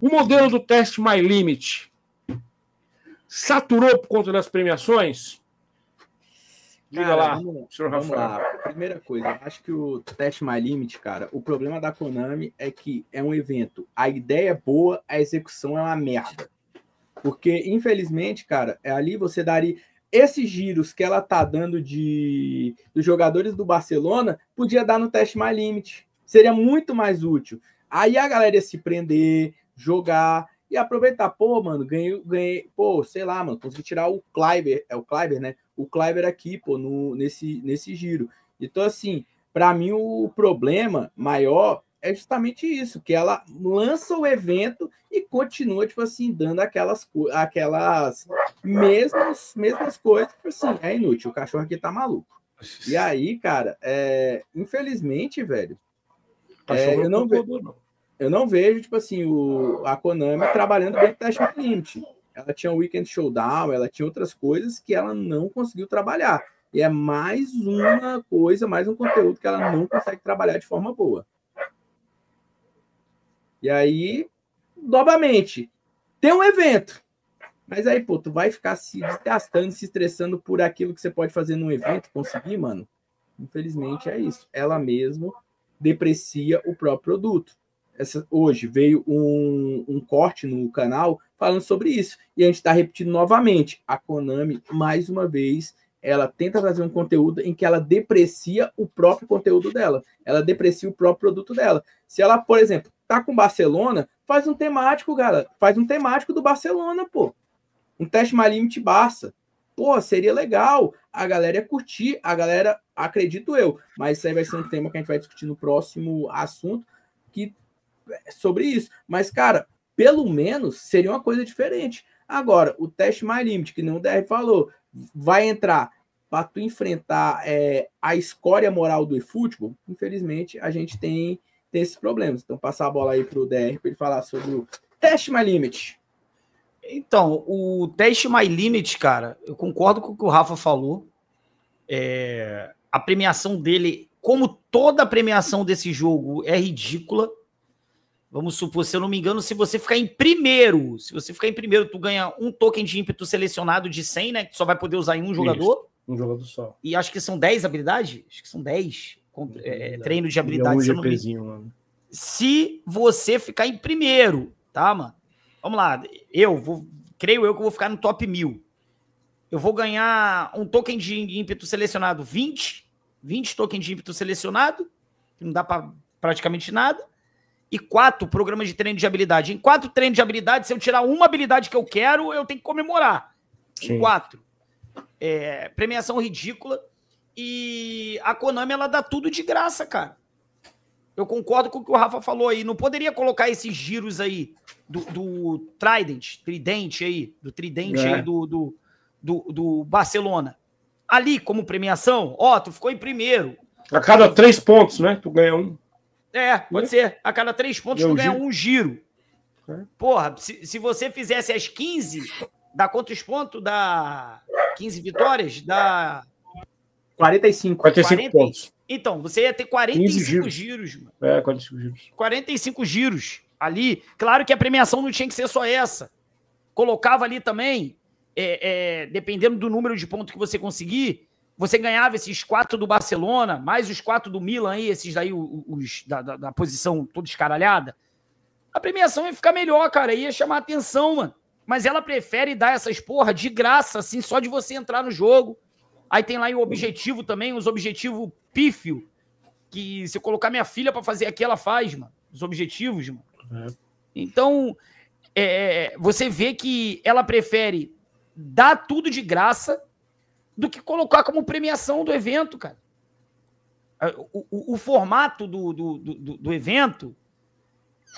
O modelo do teste My Limit saturou por conta das premiações? Diga cara, lá, vamos, senhor vamos Rafael. Lá. Primeira coisa, acho que o teste My Limit, cara, o problema da Konami é que é um evento. A ideia é boa, a execução é uma merda. Porque, infelizmente, cara, é ali você daria. Esses giros que ela tá dando de dos jogadores do Barcelona, podia dar no teste My Limit. Seria muito mais útil. Aí a galera ia se prender, jogar e aproveitar. Pô, mano, ganhei, ganhei pô, sei lá, mano, consegui tirar o Kleiber é o Kleiber né? O Kleiber aqui, pô, no, nesse, nesse giro. Então, assim, para mim o problema maior é justamente isso, que ela lança o evento e continua, tipo assim, dando aquelas, aquelas mesmas, mesmas coisas, tipo assim, é inútil, o cachorro aqui tá maluco. E aí, cara, é, infelizmente, velho, é, eu não vejo eu não vejo, tipo assim, o, a Konami trabalhando bem teste o limite. Ela tinha o Weekend Showdown, ela tinha outras coisas que ela não conseguiu trabalhar. E é mais uma coisa, mais um conteúdo que ela não consegue trabalhar de forma boa. E aí, novamente, tem um evento. Mas aí, pô, tu vai ficar se desgastando, se estressando por aquilo que você pode fazer num evento, conseguir, mano? Infelizmente é isso. Ela mesmo deprecia o próprio produto essa, hoje veio um, um corte no canal falando sobre isso. E a gente está repetindo novamente. A Konami, mais uma vez, ela tenta trazer um conteúdo em que ela deprecia o próprio conteúdo dela. Ela deprecia o próprio produto dela. Se ela, por exemplo, tá com Barcelona, faz um temático, galera Faz um temático do Barcelona, pô. Um teste mais limite Barça. Pô, seria legal. A galera ia curtir, a galera, acredito eu. Mas isso aí vai ser um tema que a gente vai discutir no próximo assunto, que é sobre isso. Mas, cara, pelo menos seria uma coisa diferente. Agora, o teste mais limite, que não o DR falou, vai entrar para tu enfrentar é, a escória moral do futebol. Infelizmente, a gente tem, tem esses problemas. Então, passar a bola aí para o DR para ele falar sobre o teste mais limite. Então, o teste My Limit, cara, eu concordo com o que o Rafa falou. É, a premiação dele, como toda a premiação desse jogo, é ridícula. Vamos supor, se eu não me engano, se você ficar em primeiro, se você ficar em primeiro, tu ganha um token de ímpeto selecionado de 100, né? Que só vai poder usar em um jogador. Isso, um jogador só. E acho que são 10 habilidades? Acho que são 10. É, é treino de habilidade. é um GPzinho, me... mano. Né? Se você ficar em primeiro, tá, mano? Vamos lá. Eu vou, creio eu que eu vou ficar no top 1000. Eu vou ganhar um token de ímpeto selecionado 20, 20 tokens de ímpeto selecionado, que não dá para praticamente nada e quatro programas de treino de habilidade. Em quatro treinos de habilidade, se eu tirar uma habilidade que eu quero, eu tenho que comemorar. Sim. Em quatro. É, premiação ridícula. E a Konami, ela dá tudo de graça, cara. Eu concordo com o que o Rafa falou aí. Não poderia colocar esses giros aí do, do Trident, Tridente aí, do Tridente é. aí do, do, do, do, Barcelona. Ali, como premiação, ó, tu ficou em primeiro. A cada três pontos, né? Tu ganha um. É, pode é. ser. A cada três pontos é tu ganha giro. um giro. É. Porra, se, se você fizesse as 15, dá quantos pontos? Dá 15 vitórias? Dá. 45. 45 40... pontos. Então, você ia ter 45 giros. giros, mano. É, 45 giros. 45 giros ali. Claro que a premiação não tinha que ser só essa. Colocava ali também, é, é, dependendo do número de pontos que você conseguir, você ganhava esses quatro do Barcelona, mais os quatro do Milan aí, esses daí, os, da, da, da posição toda escaralhada, a premiação ia ficar melhor, cara, ia chamar atenção, mano. Mas ela prefere dar essas porra de graça, assim, só de você entrar no jogo. Aí tem lá o objetivo também, os objetivos pífio, que se eu colocar minha filha para fazer aqui, ela faz, mano. Os objetivos, mano. É. Então, é, é, é você vê que ela prefere dar tudo de graça do que colocar como premiação do evento, cara. Ah, o, o, o formato do, do, do, do, evento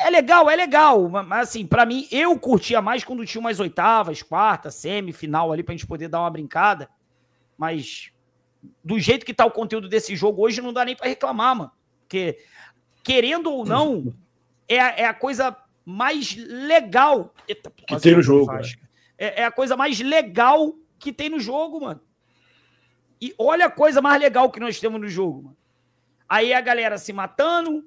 é legal, é legal, mas assim, para mim, eu curtia mais quando tinha umas oitavas, quarta, semifinal ali, pra gente poder dar uma brincada, mas do jeito que tá o conteúdo desse jogo hoje, não dá nem para reclamar, mano, porque querendo ou não, é, a, é a coisa mais legal Eita, que tem no jogo. Né? É, é a coisa mais legal que tem no jogo, mano. E olha a coisa mais legal que nós temos no jogo, mano. Aí a galera se matando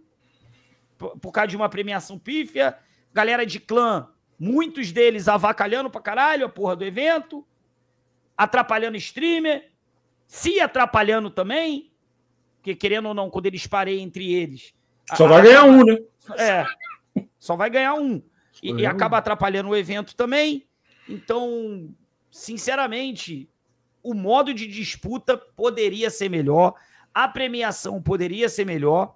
por, por causa de uma premiação pífia, galera de clã, muitos deles avacalhando pra caralho a porra do evento, atrapalhando streamer, se atrapalhando também, porque querendo ou não, quando eles parem entre eles. Só a, vai ganhar um, né? É. Só vai ganhar um. E, e acaba atrapalhando o evento também. Então, sinceramente, o modo de disputa poderia ser melhor, a premiação poderia ser melhor.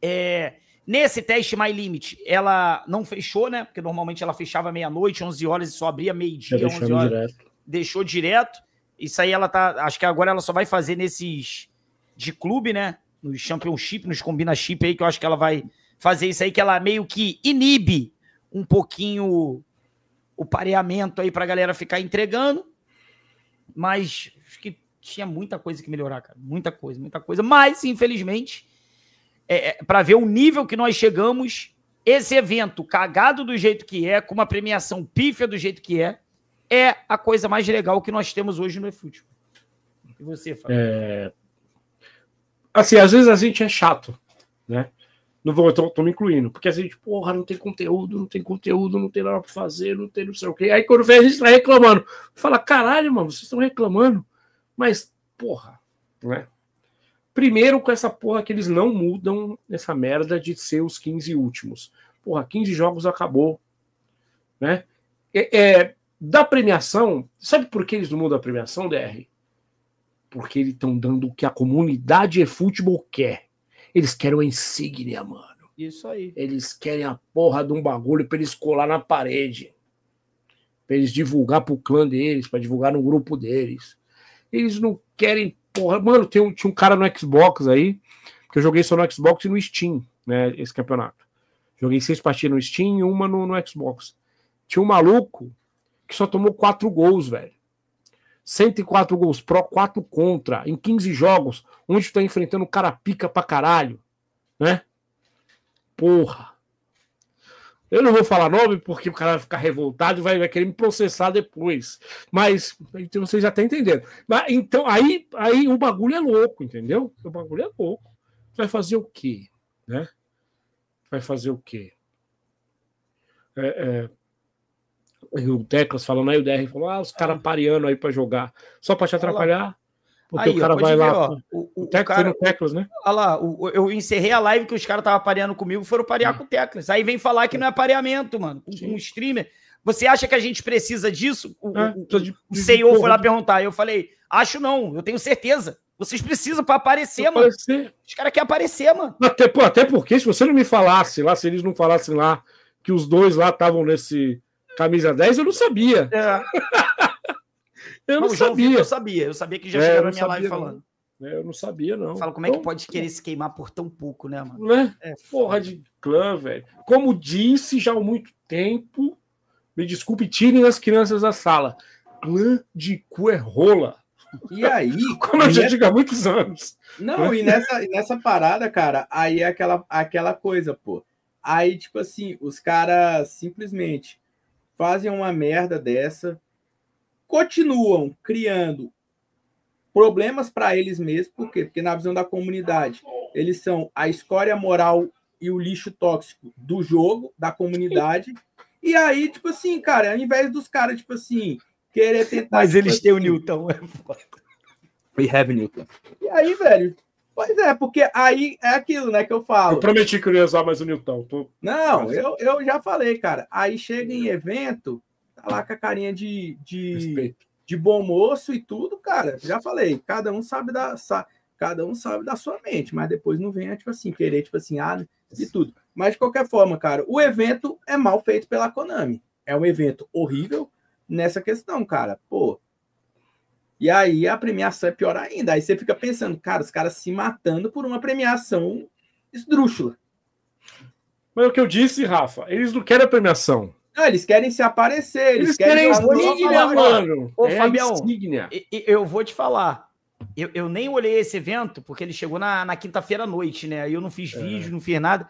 É, nesse teste My Limit, ela não fechou, né? Porque normalmente ela fechava meia-noite, 11 horas e só abria meio-dia, 11 tá horas. Direto. Deixou direto. Isso aí ela tá. Acho que agora ela só vai fazer nesses de clube, né? Nos Championship, nos combina chip aí, que eu acho que ela vai fazer isso aí, que ela meio que inibe um pouquinho o pareamento aí pra galera ficar entregando. Mas acho que tinha muita coisa que melhorar, cara. Muita coisa, muita coisa. Mas, infelizmente, é, é para ver o nível que nós chegamos, esse evento cagado do jeito que é, com uma premiação pífia do jeito que é, é a coisa mais legal que nós temos hoje no eFootball. E você, Fábio? É... Assim, às vezes a gente é chato, né? Não vou, eu tô, me incluindo. Porque a gente, porra, não tem conteúdo, não tem conteúdo, não tem nada pra fazer, não tem não sei o quê. Aí quando vem a gente tá reclamando. Fala, caralho, mano, vocês estão reclamando. Mas, porra, né? Primeiro com essa porra que eles não mudam essa merda de ser os 15 últimos. Porra, 15 jogos acabou. Né? É, é, da premiação, sabe por que eles não mudam a premiação, DR? Porque eles estão dando o que a comunidade e futebol quer eles querem uma insígnia, mano. Isso aí. Eles querem a porra de um bagulho pra eles colar na parede. Pra eles divulgar pro clã deles, pra divulgar no grupo deles. Eles não querem porra. Mano, tem um, tinha um cara no Xbox aí, que eu joguei só no Xbox e no Steam, né? Esse campeonato. Joguei seis partidas no Steam e uma no, no Xbox. Tinha um maluco que só tomou quatro gols, velho. 104 gols pró, 4 contra, em 15 jogos, onde está enfrentando o cara pica pra caralho, né? Porra. Eu não vou falar nome porque o cara vai ficar revoltado e vai, vai querer me processar depois. Mas então, vocês já estão entendendo. Mas, então aí, aí o bagulho é louco, entendeu? O bagulho é louco. Vai fazer o quê? Né? Vai fazer o quê? É, é, o Teclas falando aí, o DR falou ah, os caras pareando aí para jogar, só para te atrapalhar. Porque aí, o cara vai ver, lá. Ó, o, o, o Teclas Teclas, né? Olha lá, o, eu encerrei a live que os caras estavam pareando comigo, foram parear é. com o Teclas. Aí vem falar que é. não é pareamento, mano, com um, streamer. Você acha que a gente precisa disso? O, é, de, o de, CEO de, foi lá perguntar. Eu falei, acho não, eu tenho certeza. Vocês precisam para aparecer, mano. Aparecer. Os caras querem aparecer, mano. Até, até porque, se você não me falasse lá, se eles não falassem lá que os dois lá estavam nesse Camisa 10 eu não sabia. É. eu não, não sabia. eu sabia, eu sabia que já é, chegaram na minha sabia, live não. falando. É, eu não sabia, não. Fala, como então, é que então, pode querer se queimar por tão pouco, né, mano? Né? É, Porra de clã, velho. Como disse já há muito tempo, me desculpe, tirem as crianças da sala. Clã de cu é rola. E aí? Como eu já nessa... É digo há muitos anos. Não, e nessa, nessa parada, cara, aí é aquela, aquela coisa, pô. Aí, tipo assim, os caras simplesmente fazem uma merda dessa, continuam criando problemas para eles mesmos, por quê? Porque na visão da comunidade, eles são a escória moral e o lixo tóxico do jogo, da comunidade. E aí, tipo assim, cara, ao invés dos caras, tipo assim, querer tentar. Mas eles tipo, têm o assim Newton. É We have Newton. E aí, velho, Pois é, porque aí é aquilo, né, que eu falo. Eu prometi que eu ia usar mais o Newton. Tô... Não, eu, eu já falei, cara. Aí chega em evento, tá lá com a carinha de, de, de bom moço e tudo, cara. Já falei, cada um sabe da. sa cada um sabe da sua mente, mas depois não vem tipo assim, querer, tipo assim, ah, e tudo. Mas de qualquer forma, cara, o evento é mal feito pela Konami. É um evento horrível nessa questão, cara. Pô, e aí a premiação é pior ainda. Aí você fica pensando, cara, os caras se matando por uma premiação esdrúxula. Mas é o que eu disse, Rafa, eles não querem a premiação. Não, eles querem se aparecer, eles, eles querem, querem insígnia, mano. Ô, é Fabião, insígnia. eu vou te falar. Eu, eu, nem olhei esse evento, porque ele chegou na, na quinta-feira à noite, né? Aí eu não fiz é. vídeo, não fiz nada.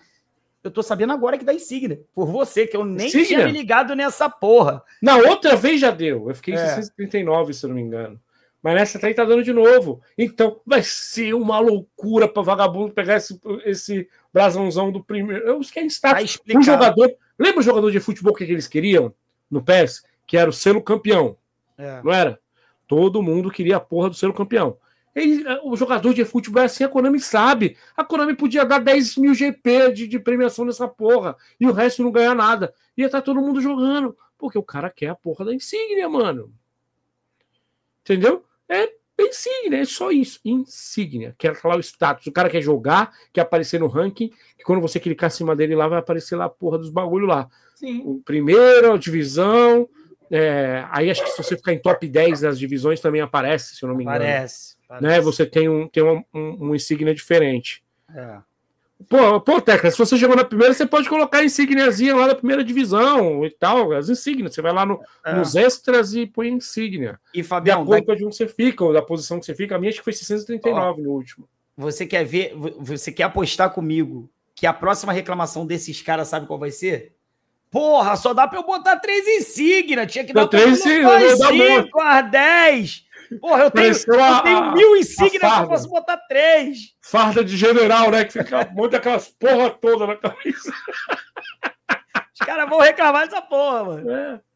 Eu tô sabendo agora que dá insígnia. Por você, que eu nem insígnia? tinha me ligado nessa porra. Na outra vez já deu. Eu fiquei é. em é. 639, se eu não me engano. Mas nessa trem tá dando de novo. Então vai ser uma loucura para vagabundo pegar esse, esse brasãozão do primeiro. Os que é está tá um jogador. Lembra o jogador de futebol que eles queriam no PES? Que era o selo campeão. É. Não era? Todo mundo queria a porra do selo campeão. Ele, eh, o jogador de futebol é assim, a Konami sabe. A Konami podia dar 10 mil GP de, de premiação nessa porra e o resto não ganhar nada. Ia estar tá todo mundo jogando, porque o cara quer a porra da insígnia, mano. Entendeu? é insígnia, é só isso. Insígnia, que é lá o status. O cara quer jogar, quer aparecer no ranking, que quando você clicar acima dele lá, vai aparecer lá a porra dos bagulho lá. Sim. primeira é divisão. É, aí acho que se você ficar em top 10 das divisões também aparece, se eu não me engano. Aparece. Né, aparece. Né? Você tem um, tem um, um, um insígnia diferente. É. Pô, pô, Tecla, se você chegou na primeira, você pode colocar a insigniazinha lá da primeira divisão e tal, as insígnias. Você vai lá no, é. nos extras e põe insígnia. E, Fabião, da vai... de onde você fica, ou da posição que você fica. A minha acho que foi 639 Ó, no último. Você quer ver, você quer apostar comigo que a próxima reclamação desses caras sabe qual vai ser? Porra, só dá pra eu botar três insígnias. Tinha que dar três, três, cinco, cinco dez. Porra, eu tenho, eu tenho mil insígnias que eu posso botar três. Farda de general, né? Que fica um monte daquelas porra toda na cabeça. Os caras vão reclamar dessa porra, mano. É.